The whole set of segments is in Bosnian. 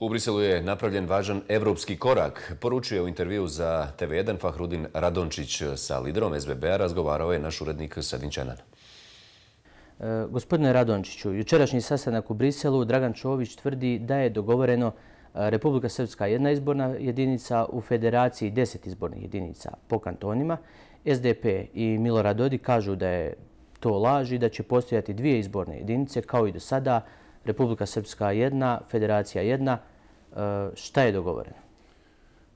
U Briselu je napravljen važan evropski korak. Poručuje u intervju za TV1 Fahrudin Radončić sa liderom SBB-a. Razgovarao je naš urednik Sadin Čanan. E, gospodine Radončiću, jučerašnji sastanak u Briselu, Dragan Čović tvrdi da je dogovoreno e, Republika Srpska jedna izborna jedinica u federaciji deset izbornih jedinica po kantonima. SDP i Milorad Dodi kažu da je to laž i da će postojati dvije izborne jedinice kao i do sada, Republika Srpska jedna, Federacija jedna. E, šta je dogovoreno?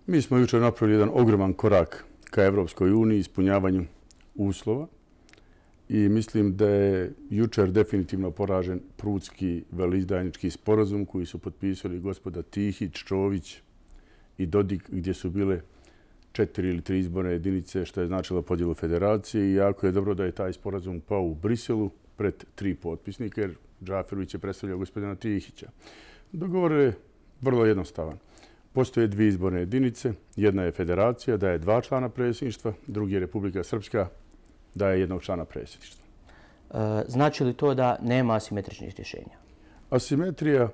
Mi smo jučer napravili jedan ogroman korak ka Evropskoj uniji, ispunjavanju uslova i mislim da je jučer definitivno poražen prudski velizdajnički sporazum koji su potpisali gospoda Tihić, Čović i Dodik gdje su bile četiri ili tri izborne jedinice što je značilo podijelu federacije i jako je dobro da je taj sporazum pao u Briselu pred tri potpisnike jer Džafirović je predstavljao gospodina Tihića. Dogovor je vrlo jednostavan. Postoje dvije izborne jedinice. Jedna je federacija, daje dva člana predsjedništva, drugi je Republika Srpska, daje jednog člana predsjedništva. E, znači li to da nema asimetričnih rješenja? Asimetrija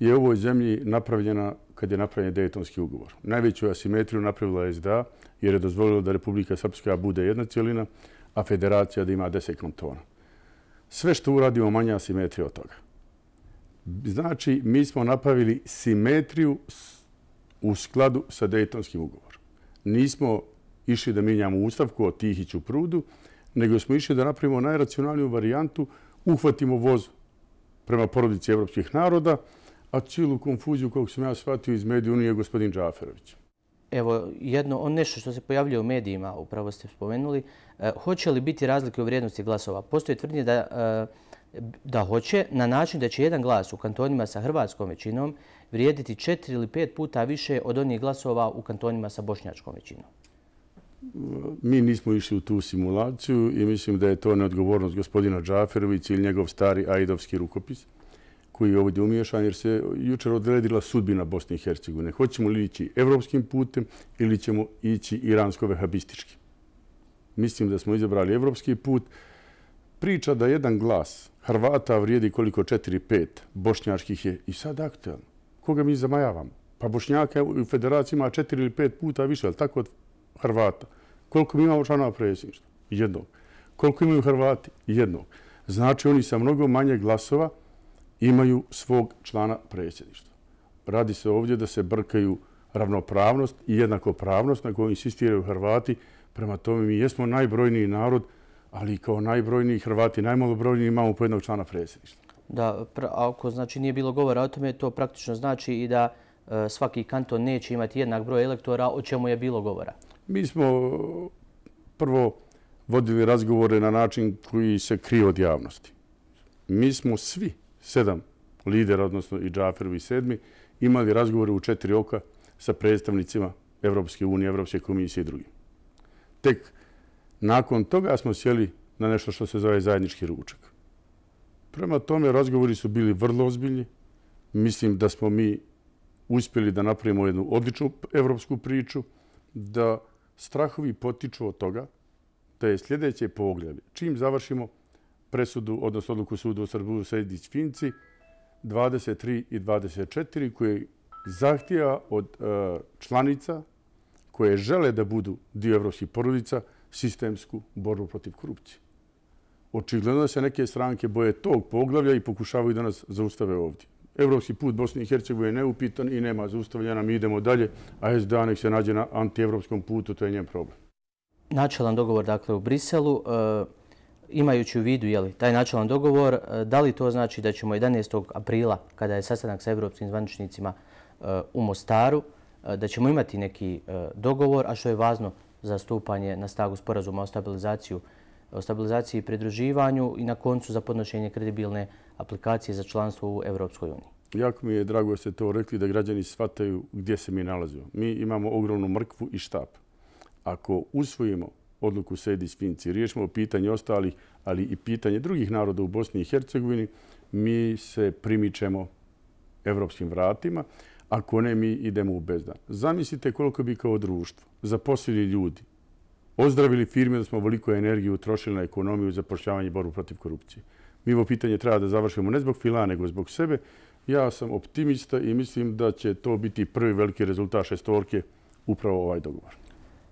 je u ovoj zemlji napravljena kad je napravljen dejetonski ugovor. Najveću asimetriju napravila je SDA jer je dozvolila da Republika Srpska bude jedna cijelina, a federacija da ima deset kantona sve što uradimo manja simetrija od toga. Znači, mi smo napravili simetriju u skladu sa Dejtonskim ugovorom. Nismo išli da minjamo ustavku od Tihiću prudu, nego smo išli da napravimo najracionalniju varijantu, uhvatimo voz prema porodici evropskih naroda, a cijelu konfuziju, kako sam ja shvatio iz medije, unije gospodin Džaferović. Evo, jedno, on nešto što se pojavljuje u medijima, upravo ste spomenuli, e, hoće li biti razlike u vrijednosti glasova? Postoje tvrdnje da, e, da hoće, na način da će jedan glas u kantonima sa hrvatskom većinom vrijediti četiri ili pet puta više od onih glasova u kantonima sa bošnjačkom većinom. Mi nismo išli u tu simulaciju i mislim da je to neodgovornost gospodina Džaferovic ili njegov stari ajdovski rukopis koji je ovdje umješan, jer se jučer odredila sudbina Bosne i Hercegovine. Hoćemo li ići evropskim putem ili ćemo ići iransko-vehabistički? Mislim da smo izabrali evropski put. Priča da jedan glas Hrvata vrijedi koliko 4-5, bošnjaških je i sad aktel. Koga mi zamajavamo? Pa Bošnjaka u federaciji ima 4 ili 5 puta više, ali tako od Hrvata. Koliko mi imamo članova predsjedništva? Jednog. Koliko imaju Hrvati? Jednog. Znači oni sa mnogo manje glasova, imaju svog člana predsjedništva. Radi se ovdje da se brkaju ravnopravnost i jednakopravnost na koju insistiraju Hrvati. Prema tome mi jesmo najbrojniji narod, ali kao najbrojniji Hrvati, najmalobrojniji imamo po jednog člana predsjedništva. Da, ako znači nije bilo govora o tome, to praktično znači i da e, svaki kanton neće imati jednak broj elektora, o čemu je bilo govora? Mi smo e, prvo vodili razgovore na način koji se krije od javnosti. Mi smo svi sedam lidera, odnosno i Džafirov i sedmi, imali razgovore u četiri oka sa predstavnicima Evropske unije, Evropske komisije i drugim. Tek nakon toga smo sjeli na nešto što se zove zajednički ručak. Prema tome, razgovori su bili vrlo ozbiljni. Mislim da smo mi uspjeli da napravimo jednu odličnu evropsku priču, da strahovi potiču od toga da je sljedeće poglede. Čim završimo, presudu, odnosno odluku sudu u Srbiju Sejdić Finci 23 i 24 koje zahtijeva od e, članica koje žele da budu dio evropskih porodica sistemsku borbu protiv korupcije. Očigledno da se neke stranke boje tog poglavlja i pokušavaju da nas zaustave ovdje. Evropski put Bosne i Hercegovine je neupitan i nema zaustavljena, mi idemo dalje, a SDA nek se nađe na antievropskom putu, to je njen problem. Načelan dogovor dakle u Briselu. E, imajući u vidu jeli, taj načalan dogovor, e, da li to znači da ćemo 11. aprila, kada je sastanak sa evropskim zvaničnicima e, u Mostaru, e, da ćemo imati neki dogovor, a što je važno za stupanje na stagu sporazuma o stabilizaciju o stabilizaciji i pridruživanju i na koncu za podnošenje kredibilne aplikacije za članstvo u Evropskoj uniji. Jako mi je drago da ste to rekli da građani shvataju gdje se mi nalazimo. Mi imamo ogromnu mrkvu i štap. Ako usvojimo odluku sedi svinci. Riješimo pitanje ostalih, ali i pitanje drugih naroda u Bosni i Hercegovini. Mi se primičemo evropskim vratima, ako ne, mi idemo u bezdan. Zamislite koliko bi kao društvo zaposlili ljudi, ozdravili firme da smo veliko energiju utrošili na ekonomiju za pošljavanje borbu protiv korupcije. Mi ovo pitanje treba da završimo ne zbog fila, nego zbog sebe. Ja sam optimista i mislim da će to biti prvi veliki rezultat šestorke upravo ovaj dogovor.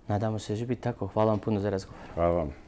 Nadamo se da će biti tako. Hvala vam puno za razgovor. Hvala vam.